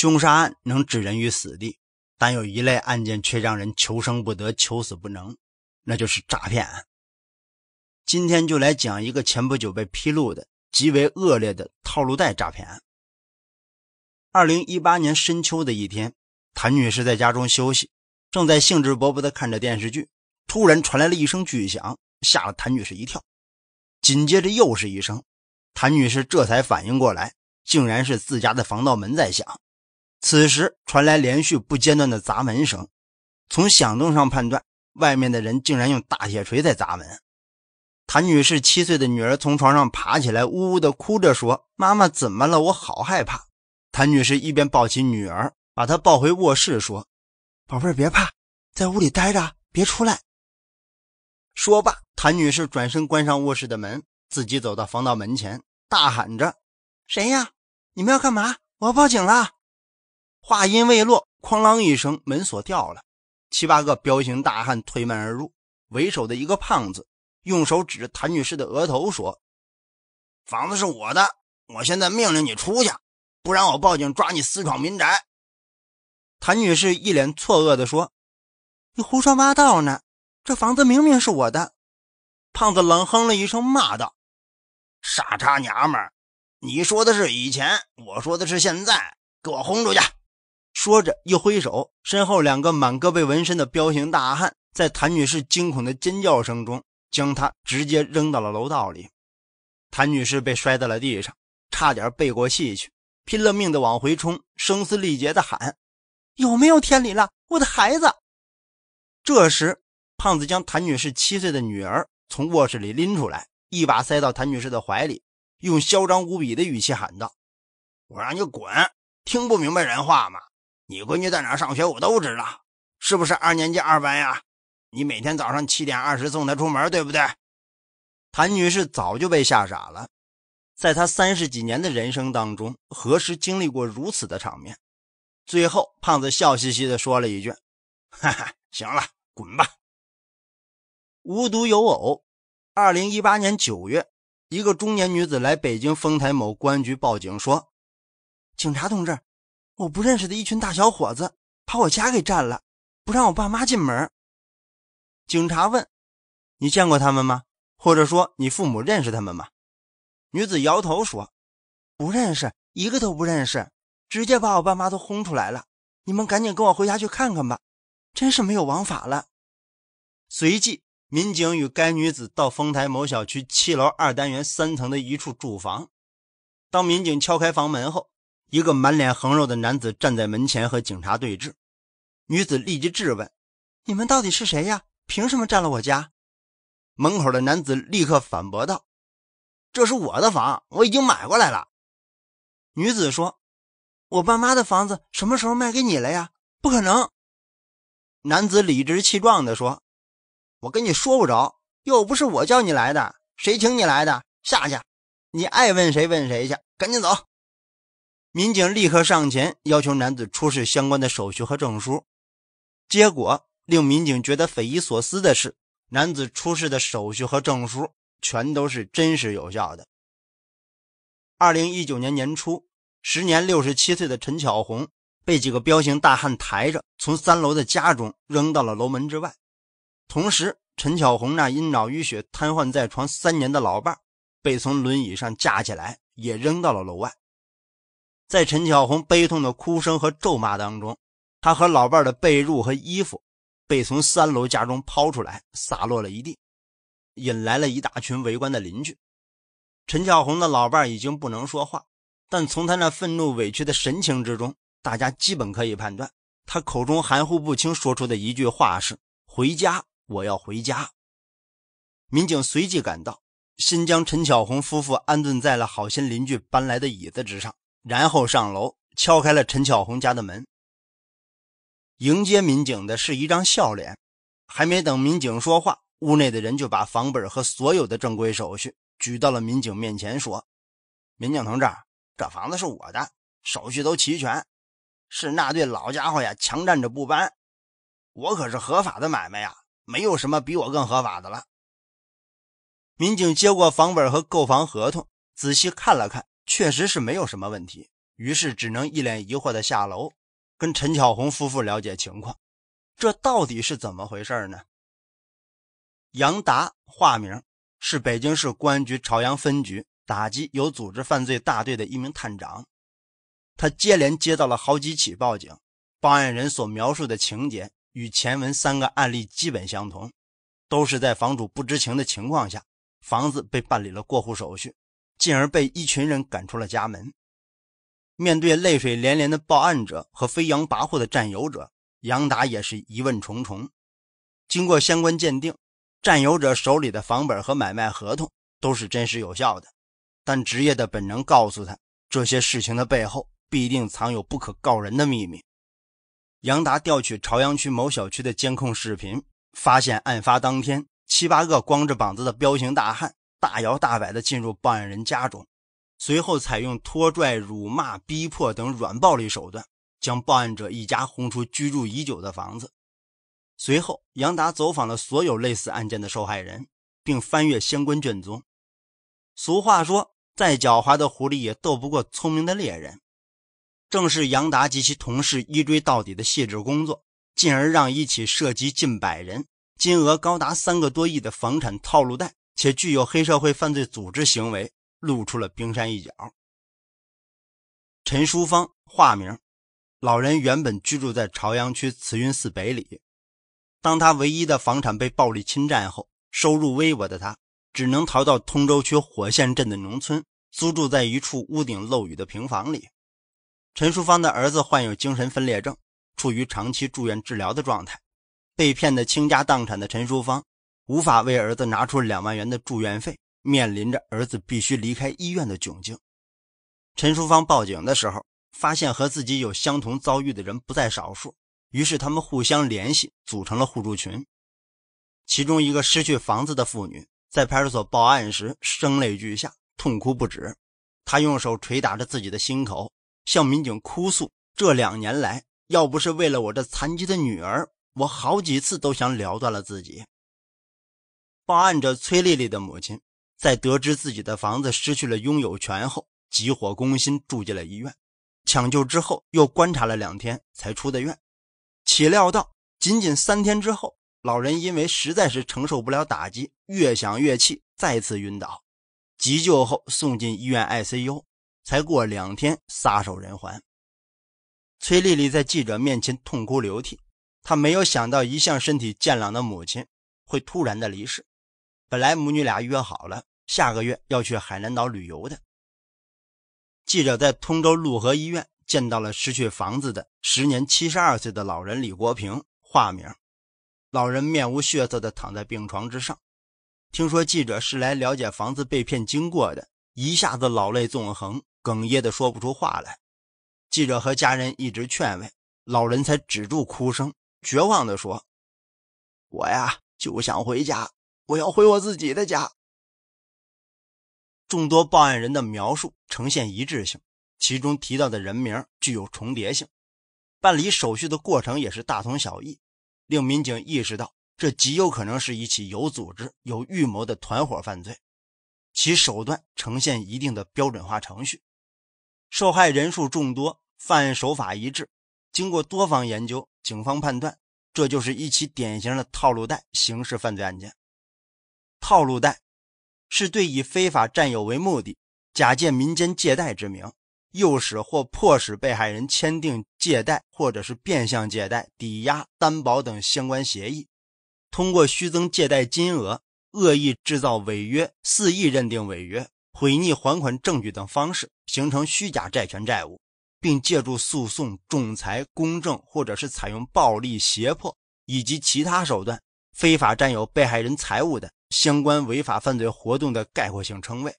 凶杀案能置人于死地，但有一类案件却让人求生不得、求死不能，那就是诈骗案。今天就来讲一个前不久被披露的极为恶劣的套路贷诈骗案。二零一八年深秋的一天，谭女士在家中休息，正在兴致勃勃地看着电视剧，突然传来了一声巨响，吓了谭女士一跳。紧接着又是一声，谭女士这才反应过来，竟然是自家的防盗门在响。此时传来连续不间断的砸门声，从响动上判断，外面的人竟然用大铁锤在砸门。谭女士七岁的女儿从床上爬起来，呜呜地哭着说：“妈妈怎么了？我好害怕。”谭女士一边抱起女儿，把她抱回卧室，说：“宝贝儿，别怕，在屋里待着，别出来。”说罢，谭女士转身关上卧室的门，自己走到防盗门前，大喊着：“谁呀？你们要干嘛？我要报警了！”话音未落，哐啷一声，门锁掉了。七八个彪形大汉推门而入，为首的一个胖子用手指着谭女士的额头说：“房子是我的，我现在命令你出去，不然我报警抓你私闯民宅。”谭女士一脸错愕地说：“你胡说八道呢，这房子明明是我的。”胖子冷哼了一声，骂道：“傻叉娘们，你说的是以前，我说的是现在，给我轰出去！”说着，一挥手，身后两个满胳膊纹身的彪形大汉，在谭女士惊恐的尖叫声中，将她直接扔到了楼道里。谭女士被摔在了地上，差点背过气去，拼了命的往回冲，声嘶力竭的喊：“有没有天理了？我的孩子！”这时，胖子将谭女士七岁的女儿从卧室里拎出来，一把塞到谭女士的怀里，用嚣张无比的语气喊道：“我让你滚，听不明白人话吗？”你闺女在哪上学，我都知道，是不是二年级二班呀？你每天早上七点二十送她出门，对不对？谭女士早就被吓傻了，在她三十几年的人生当中，何时经历过如此的场面？最后，胖子笑嘻嘻地说了一句：“哈哈，行了，滚吧。”无独有偶，二零一八年九月，一个中年女子来北京丰台某公安局报警说：“警察同志。”我不认识的一群大小伙子，把我家给占了，不让我爸妈进门。警察问：“你见过他们吗？或者说你父母认识他们吗？”女子摇头说：“不认识，一个都不认识。”直接把我爸妈都轰出来了。你们赶紧跟我回家去看看吧，真是没有王法了。随即，民警与该女子到丰台某小区七楼二单元三层的一处住房。当民警敲开房门后。一个满脸横肉的男子站在门前和警察对峙，女子立即质问：“你们到底是谁呀？凭什么占了我家？”门口的男子立刻反驳道：“这是我的房，我已经买过来了。”女子说：“我爸妈的房子什么时候卖给你了呀？不可能！”男子理直气壮地说：“我跟你说不着，又不是我叫你来的，谁请你来的？下去，你爱问谁问谁去，赶紧走。”民警立刻上前，要求男子出示相关的手续和证书。结果令民警觉得匪夷所思的是，男子出示的手续和证书全都是真实有效的。二零一九年年初，时年六十七岁的陈巧红被几个彪形大汉抬着，从三楼的家中扔到了楼门之外。同时，陈巧红那因脑淤血瘫痪在床三年的老伴，被从轮椅上架起来，也扔到了楼外。在陈巧红悲痛的哭声和咒骂当中，他和老伴的被褥和衣服被从三楼家中抛出来，洒落了一地，引来了一大群围观的邻居。陈巧红的老伴已经不能说话，但从他那愤怒委屈的神情之中，大家基本可以判断，他口中含糊不清说出的一句话是：“回家，我要回家。”民警随即赶到，先将陈巧红夫妇安顿在了好心邻居搬来的椅子之上。然后上楼敲开了陈巧红家的门，迎接民警的是一张笑脸。还没等民警说话，屋内的人就把房本和所有的正规手续举到了民警面前，说：“民警同志，这房子是我的，手续都齐全，是那对老家伙呀强占着不搬，我可是合法的买卖呀，没有什么比我更合法的了。”民警接过房本和购房合同，仔细看了看。确实是没有什么问题，于是只能一脸疑惑的下楼，跟陈巧红夫妇了解情况。这到底是怎么回事呢？杨达化名是北京市公安局朝阳分局打击有组织犯罪大队的一名探长，他接连接到了好几起报警，报案人所描述的情节与前文三个案例基本相同，都是在房主不知情的情况下，房子被办理了过户手续。进而被一群人赶出了家门。面对泪水连连的报案者和飞扬跋扈的占有者，杨达也是疑问重重。经过相关鉴定，占有者手里的房本和买卖合同都是真实有效的，但职业的本能告诉他，这些事情的背后必定藏有不可告人的秘密。杨达调取朝阳区某小区的监控视频，发现案发当天七八个光着膀子的彪形大汉。大摇大摆地进入报案人家中，随后采用拖拽、辱骂、逼迫等软暴力手段，将报案者一家轰出居住已久的房子。随后，杨达走访了所有类似案件的受害人，并翻阅相关卷宗。俗话说：“再狡猾的狐狸也斗不过聪明的猎人。”正是杨达及其同事一追到底的细致工作，进而让一起涉及近百人、金额高达三个多亿的房产套路贷。且具有黑社会犯罪组织行为，露出了冰山一角。陈淑芳，化名，老人原本居住在朝阳区慈云寺北里，当他唯一的房产被暴力侵占后，收入微薄的他只能逃到通州区火线镇的农村，租住在一处屋顶漏雨的平房里。陈淑芳的儿子患有精神分裂症，处于长期住院治疗的状态。被骗的倾家荡产的陈淑芳。无法为儿子拿出两万元的住院费，面临着儿子必须离开医院的窘境。陈淑芳报警的时候，发现和自己有相同遭遇的人不在少数，于是他们互相联系，组成了互助群。其中一个失去房子的妇女在派出所报案时，声泪俱下，痛哭不止。她用手捶打着自己的心口，向民警哭诉：“这两年来，要不是为了我这残疾的女儿，我好几次都想了断了自己。”报案者崔丽丽的母亲，在得知自己的房子失去了拥有权后，急火攻心，住进了医院。抢救之后，又观察了两天才出的院。岂料到，仅仅三天之后，老人因为实在是承受不了打击，越想越气，再次晕倒，急救后送进医院 ICU，才过两天撒手人寰。崔丽丽在记者面前痛哭流涕，她没有想到一向身体健朗的母亲会突然的离世。本来母女俩约好了，下个月要去海南岛旅游的。记者在通州潞河医院见到了失去房子的时年七十二岁的老人李国平（化名）。老人面无血色地躺在病床之上，听说记者是来了解房子被骗经过的，一下子老泪纵横，哽咽地说不出话来。记者和家人一直劝慰，老人才止住哭声，绝望地说：“我呀，就想回家。”我要回我自己的家。众多报案人的描述呈现一致性，其中提到的人名具有重叠性，办理手续的过程也是大同小异，令民警意识到这极有可能是一起有组织、有预谋的团伙犯罪，其手段呈现一定的标准化程序，受害人数众多，犯案手法一致。经过多方研究，警方判断这就是一起典型的套路贷刑事犯罪案件。套路贷，是对以非法占有为目的，假借民间借贷之名，诱使或迫使被害人签订借贷或者是变相借贷、抵押、担保等相关协议，通过虚增借贷金额、恶意制造违约、肆意认定违约、毁灭还款证据等方式，形成虚假债权债务，并借助诉讼、仲裁、公证或者是采用暴力、胁迫以及其他手段，非法占有被害人财物的。相关违法犯罪活动的概括性称谓，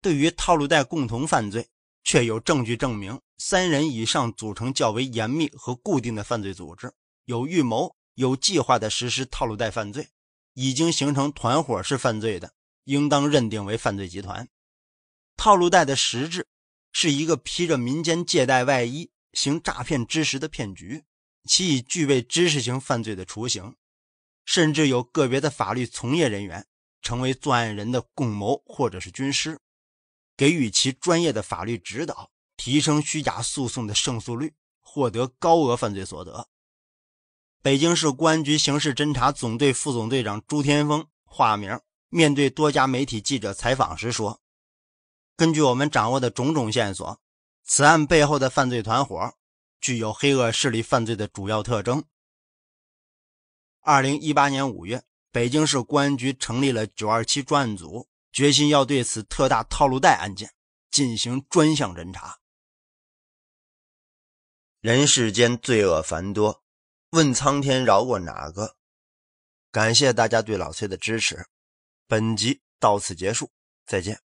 对于套路贷共同犯罪，确有证据证明三人以上组成较为严密和固定的犯罪组织，有预谋、有计划的实施套路贷犯罪，已经形成团伙式犯罪的，应当认定为犯罪集团。套路贷的实质是一个披着民间借贷外衣行诈骗之实的骗局，其已具备知识型犯罪的雏形。甚至有个别的法律从业人员成为作案人的共谋或者是军师，给予其专业的法律指导，提升虚假诉讼的胜诉率，获得高额犯罪所得。北京市公安局刑事侦查总队副总队长朱天峰（化名）面对多家媒体记者采访时说：“根据我们掌握的种种线索，此案背后的犯罪团伙具有黑恶势力犯罪的主要特征。”二零一八年五月，北京市公安局成立了九二七专案组，决心要对此特大套路贷案件进行专项侦查。人世间罪恶繁多，问苍天饶过哪个？感谢大家对老崔的支持，本集到此结束，再见。